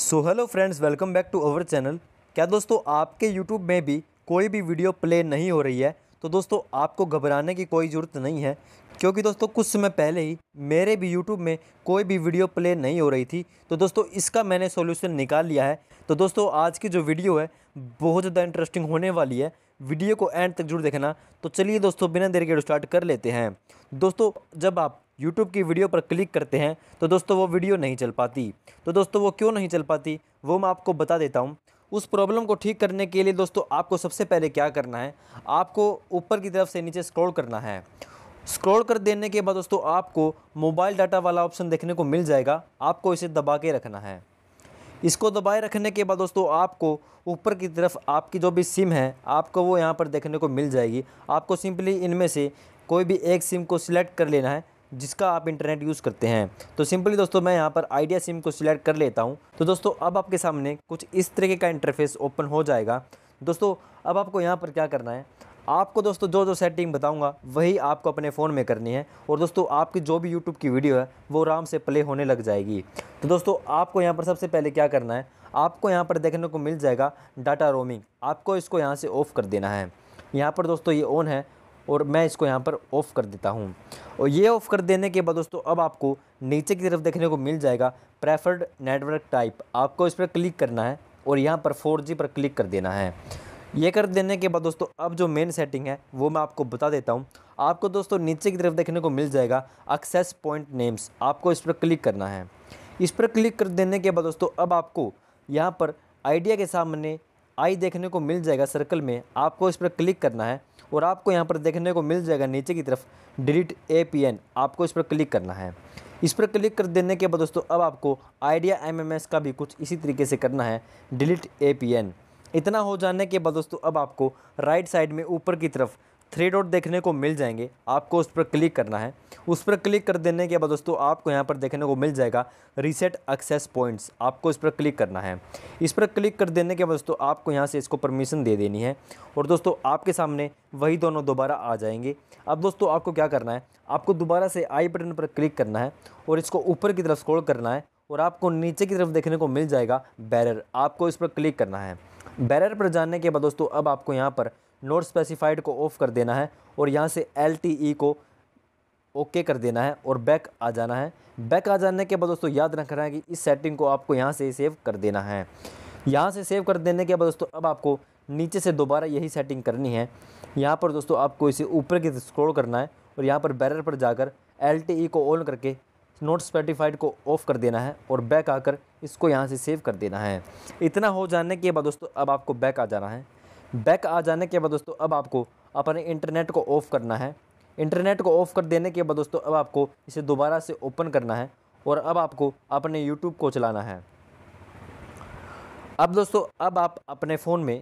so hello friends welcome back to our channel क्या दोस्तों आपके यूट्यूब में भी कोई भी वीडियो प्ले नहीं हो रही है तो दोस्तों आपको घबराने की कोई ज़रूरत नहीं है क्योंकि दोस्तों कुछ समय पहले ही मेरे भी यूट्यूब में कोई भी वीडियो प्ले नहीं हो रही थी तो दोस्तों इसका मैंने सोल्यूशन निकाल लिया है तो दोस्तों आज की जो वीडियो है बहुत ज़्यादा इंटरेस्टिंग होने वाली है वीडियो को एंड तक जरूर देखना तो चलिए दोस्तों बिना देर के स्टार्ट कर लेते हैं दोस्तों जब आप यूट्यूब की वीडियो पर क्लिक करते हैं तो दोस्तों वो वीडियो नहीं चल पाती तो दोस्तों वो क्यों नहीं चल पाती वो मैं आपको बता देता हूँ उस प्रॉब्लम को ठीक करने के लिए दोस्तों आपको सबसे पहले क्या करना है आपको ऊपर की तरफ से नीचे स्क्रॉल करना है स्क्रॉल कर देने के बाद दोस्तों आपको मोबाइल डाटा वाला ऑप्शन देखने को मिल जाएगा आपको इसे दबा के रखना है इसको दबाए रखने के बाद दोस्तों आपको ऊपर की तरफ आपकी जो भी सिम है आपको वो यहाँ पर देखने को मिल जाएगी आपको सिंपली इनमें से कोई भी एक सिम को सिलेक्ट कर लेना है जिसका आप इंटरनेट यूज़ करते हैं तो सिंपली दोस्तों मैं यहाँ पर आइडिया सिम को सिलेक्ट कर लेता हूँ तो दोस्तों अब आपके सामने कुछ इस तरीके का इंटरफेस ओपन हो जाएगा दोस्तों अब आपको यहाँ पर क्या करना है आपको दोस्तों जो जो सेटिंग बताऊंगा वही आपको अपने फ़ोन में करनी है और दोस्तों आपकी जो भी यूट्यूब की वीडियो है वो आराम से प्ले होने लग जाएगी तो दोस्तों आपको यहाँ पर सबसे पहले क्या करना है आपको यहाँ पर देखने को मिल जाएगा डाटा रोमिंग आपको इसको यहाँ से ऑफ़ कर देना है यहाँ पर दोस्तों ये ऑन है और मैं इसको यहाँ पर ऑफ़ कर देता हूँ और ये ऑफ़ कर देने के बाद दोस्तों अब आपको नीचे की तरफ देखने को मिल जाएगा प्रेफर्ड नेटवर्क टाइप आपको इस पर क्लिक करना है और यहाँ पर फोर पर क्लिक कर देना है ये कर देने के बाद दोस्तों अब जो मेन सेटिंग है वो मैं आपको बता देता हूँ आपको दोस्तों नीचे की तरफ देखने को मिल जाएगा एक्सेस पॉइंट नेम्स आपको इस पर क्लिक करना है इस पर क्लिक कर देने के बाद दोस्तों अब आपको यहाँ पर आइडिया के सामने आई देखने को मिल जाएगा सर्कल में आपको इस पर क्लिक करना है और आपको यहाँ पर देखने को मिल जाएगा नीचे की तरफ डिलीट ए पी एन आपको इस पर क्लिक करना है इस पर क्लिक कर देने के बाद दोस्तों अब आपको आइडिया एमएमएस का भी कुछ इसी तरीके से करना है डिलीट ए पी एन इतना हो जाने के बाद दोस्तों अब आपको राइट साइड में ऊपर की तरफ थ्री डॉट देखने को मिल जाएंगे आपको उस पर क्लिक करना है उस पर क्लिक कर देने के बाद दोस्तों आपको यहाँ पर देखने को मिल जाएगा रीसेट एक्सेस पॉइंट्स आपको इस पर क्लिक करना है इस पर क्लिक कर देने के बाद दोस्तों आपको यहाँ से इसको परमिशन दे देनी है और दोस्तों आपके सामने वही दोनों दोबारा आ जाएंगे अब दोस्तों आपको क्या करना है आपको दोबारा से आई बटन पर क्लिक करना है और इसको ऊपर की तरफ स्क्रॉल करना है और आपको नीचे की तरफ देखने को मिल जाएगा बैरर आपको इस पर क्लिक करना है बैरर पर जाने के बाद दोस्तों अब आपको यहाँ पर नोट स्पेसिफाइड को ऑफ़ कर देना है और यहाँ से एल e को ओके कर देना है और बैक आ जाना है बैक आ जाने के बाद दोस्तों याद रखना है कि इस सेटिंग को आपको यहाँ से सेव कर देना है यहाँ से सेव कर देने के बाद दोस्तों अब आपको नीचे से दोबारा यही सेटिंग करनी है यहाँ पर दोस्तों आपको इसे ऊपर की स्क्रॉल करना है और यहाँ पर बैरर पर जाकर एल e को ऑन करके नोट स्पेटिफाइड को ऑफ़ कर देना है और बैक आकर इसको यहाँ से सेव कर देना है इतना हो जाने के बाद दोस्तों अब आपको बैक आ जाना है बैक आ जाने के बाद दोस्तों अब आपको अपने इंटरनेट को ऑफ़ करना है इंटरनेट को ऑफ़ कर देने के बाद दोस्तों अब आपको इसे दोबारा से ओपन करना है और अब आपको अपने यूट्यूब को चलाना है अब दोस्तों अब आप अपने फ़ोन में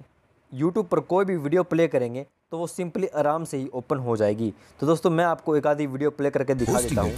यूट्यूब पर कोई भी वीडियो प्ले करेंगे तो वो सिंपली आराम से ही ओपन हो जाएगी तो दोस्तों मैं आपको एक आधी वीडियो प्ले करके दिखा देता हूँ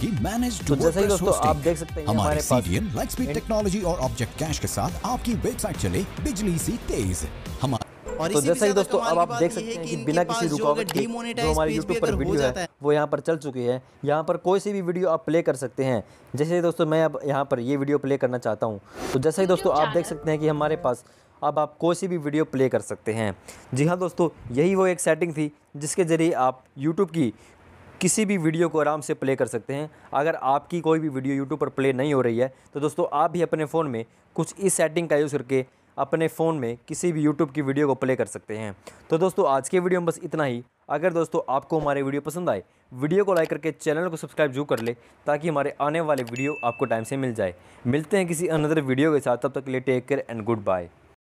तो जैसे ही दोस्तों आप देख सकते हैं हमारे पास टेक्नोलॉजी और ऑब्जेक्ट कैश के साथ आपकी वेबसाइट चले बिजली सी तेज हमारे और तो जैसा ही दोस्तों अब आप देख सकते हैं कि बिना किसी रुकावट के जो हमारे यूट्यूब पर वीडियो है वो यहाँ पर चल चुकी है यहाँ पर कोई सी भी वीडियो आप प्ले कर सकते हैं जैसे दोस्तों मैं अब यहाँ पर ये वीडियो प्ले करना चाहता हूँ तो जैसा ही दोस्तों आप देख सकते हैं कि हमारे पास अब आप कोई सी भी वीडियो प्ले कर सकते हैं जी हाँ दोस्तों यही वो एक सेटिंग थी जिसके ज़रिए आप यूट्यूब की किसी भी वीडियो को आराम से प्ले कर सकते हैं अगर आपकी कोई भी वीडियो यूट्यूब पर प्ले नहीं हो रही है तो दोस्तों आप भी अपने फ़ोन में कुछ इस सेटिंग का यूज़ करके अपने फ़ोन में किसी भी यूट्यूब की वीडियो को प्ले कर सकते हैं तो दोस्तों आज के वीडियो में बस इतना ही अगर दोस्तों आपको हमारे वीडियो पसंद आए वीडियो को लाइक करके चैनल को सब्सक्राइब जरूर कर ले ताकि हमारे आने वाले वीडियो आपको टाइम से मिल जाए मिलते हैं किसी अनदर वीडियो के साथ तब तक के लिए take care and good bye